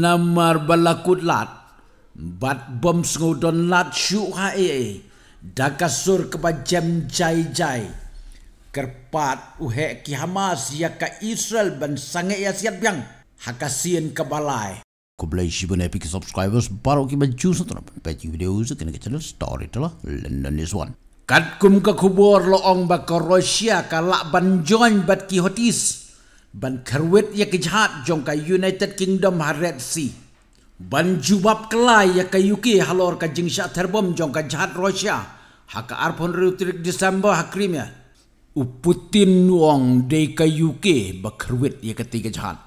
namar balakut lat bat bom sngodon lat shu hae dakasur kebajam jai jai kerpat uhe ki hamas ya ka israel ban sange ya siat piang hakasien kebalai ku blai shibun epic subscribers baro ki ban chusa tra pechi video ze kena channel story tra lah. london is one kat kum ka kubur loong ba ko russia ka la ban join bat ki hotis ban kerwet ya kejahat jong ka United Kingdom Harret si. Ban jubab kelai ya ke UK halor ka jingsha terbom jong ka jahat Rusia. Haka arpon rutrik Disember ha Crimea. U Putin nuang dei ka UK ba kerwet ya ketiga jahat.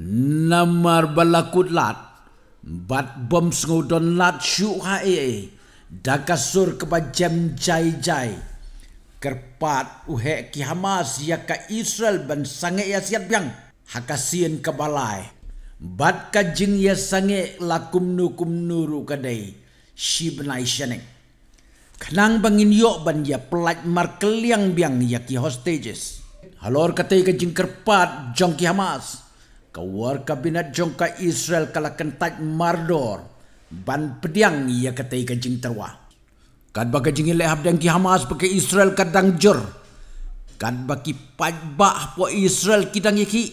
Namar balakut lat. Bat bom sengudon lat syuk ha ee. Dakasur jam jai-jai kerpat uhe ki Hamas ya ka Israel ban sange ya siat piang hakasien ka balai bat ka jing ya sange lakum nu kum nuru kadai shibnai shaneng kenang bangin yo ban ya pelat markeliang biang ya ki hostages halor katai ka jing kerpat jong ki Hamas Kawar kabinet jong ka Israel kalakentak mardor ban pediang ya katai ka jing terwah. Kad bagi jingin lehab dan ki Hamas pakai Israel kadang jur kad bagi pajbak po Israel kita yaki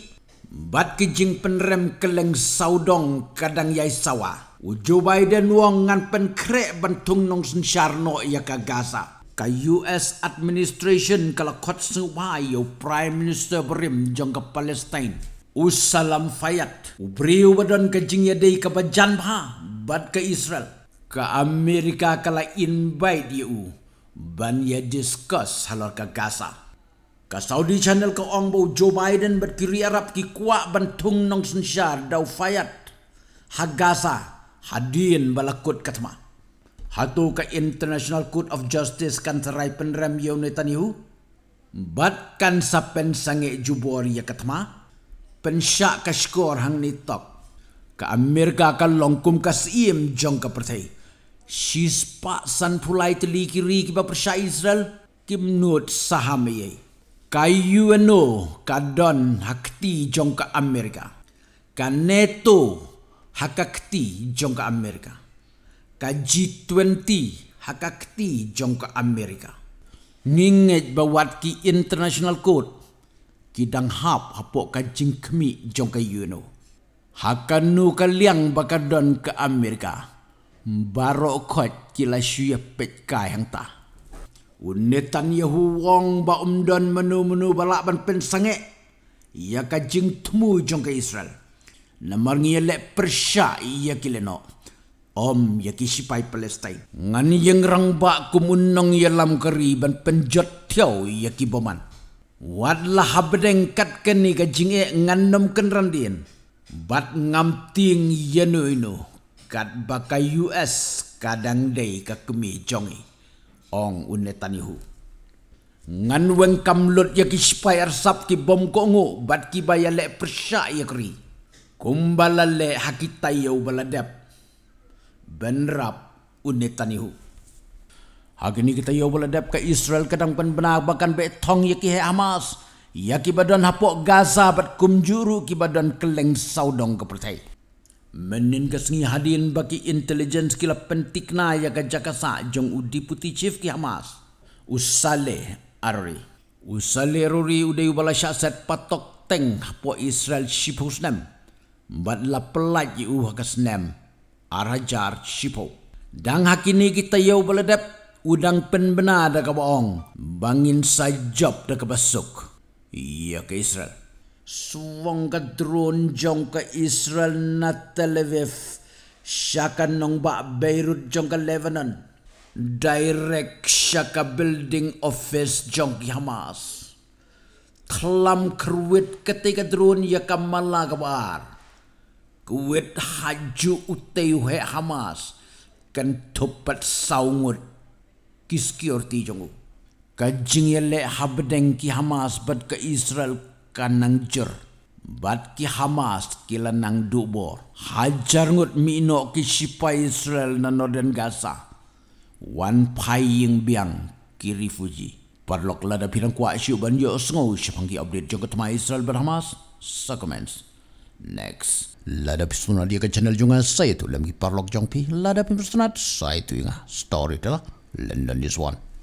bat ke jing penrem keleng saudong kadang yai sawa Ujo Biden wong ngan penkrek bentung nong sensarno ya ka Gaza ka US administration kala kot yo prime minister berim jong ke Palestine usalam fayat ubriu badon ke jing yadei ke bajan bat ke Israel ke Amerika kala invite dia u ban ya discuss halor ke Gaza. Ke Saudi channel ke ong bau Joe Biden berkiri Arab ki kuak bantung nong sensyar dau fayat. Ha Gaza hadin balakut katma. Hatu ke International Court of Justice kan terai penrem ya unetan yu. Bat kan sapen sangit jubur ya katma. Pensyak ke skor hang ni tok. Ke Amerika kan longkum ke siim jong ke pertai. Sis paksan pulai teli kiri kiba persia Israel kimnut saham ye. Kayu eno kadon hakti jong jongka Amerika. Kaneto hakakti jongka Amerika. Ka G20 hakakti jongka Amerika. Ninget bawat ki international court. Kidang hap hapok kajing kemi jongka yuno. Hakanu kaliang bakadon ke Amerika. Amerika baro kot kila shuya pet kai hang ta unetan yahu wong ba umdon menu menu balak ban pen sange ia ka jing tmu jong ke israel namar ngi le persha ia kile om ya ki sipai palestine ngan yeng rang ba kumunong ia lam kari ban pen jot tiao ia ki boman wat la habdeng kat ken ni ka jing e ngan nom ken randien bat ngam ting yenu inu kat bakai US kadang day ka kemi jongi ong unne tanihu ngan weng kamlot ya ki spy arsap ki bom kongo bat ki baya le persya ya kri kumbala le hakita ya ubaladap benrap unne tanihu Hagini kita yau boleh dap ke Israel kadang pun bakan bahkan betong ya ki Hamas ya ki badan hapok Gaza bat kumjuru ki badan keleng saudong kepercayaan. Menin kesengi hadin bagi intelijens kila pentikna ya kajaka sa jong udi putih chief ki Hamas. Usale arri. Usale ruri udai ubala syaset patok teng po Israel shipu senem. Mbat la pelat ji uha kesenem. Arajar shipu. Dang hakini kita yau beledep udang penbena da kaboong. Bangin sajop da kebasuk. Iya ke Israel. suwang drone jong ka Israel na Tel Aviv shaka nong ba Beirut jong ka Lebanon direct shaka building office jong ka Hamas tlam kruit ketika drone ya kamala kabar kuwit haju uteu he Hamas kan tupat saungut kiski orti jongu kajing yele habdeng ki Hamas bad ke Israel kan nang jer. Bat ki Hamas kila nang dubor. Hajar ngut mino ki sipa Israel na Northern Gaza. Wan paying biang ki refugee. Parlok lada pirang kuak siup ban yo sengau sepangki update jangka tema Israel ber Hamas. Sa comments. Next. Lada pisuna dia ke channel jungan saya tu. Lemki parlok jangpi. Lada pisuna saya tu inga. Story telah. London is one.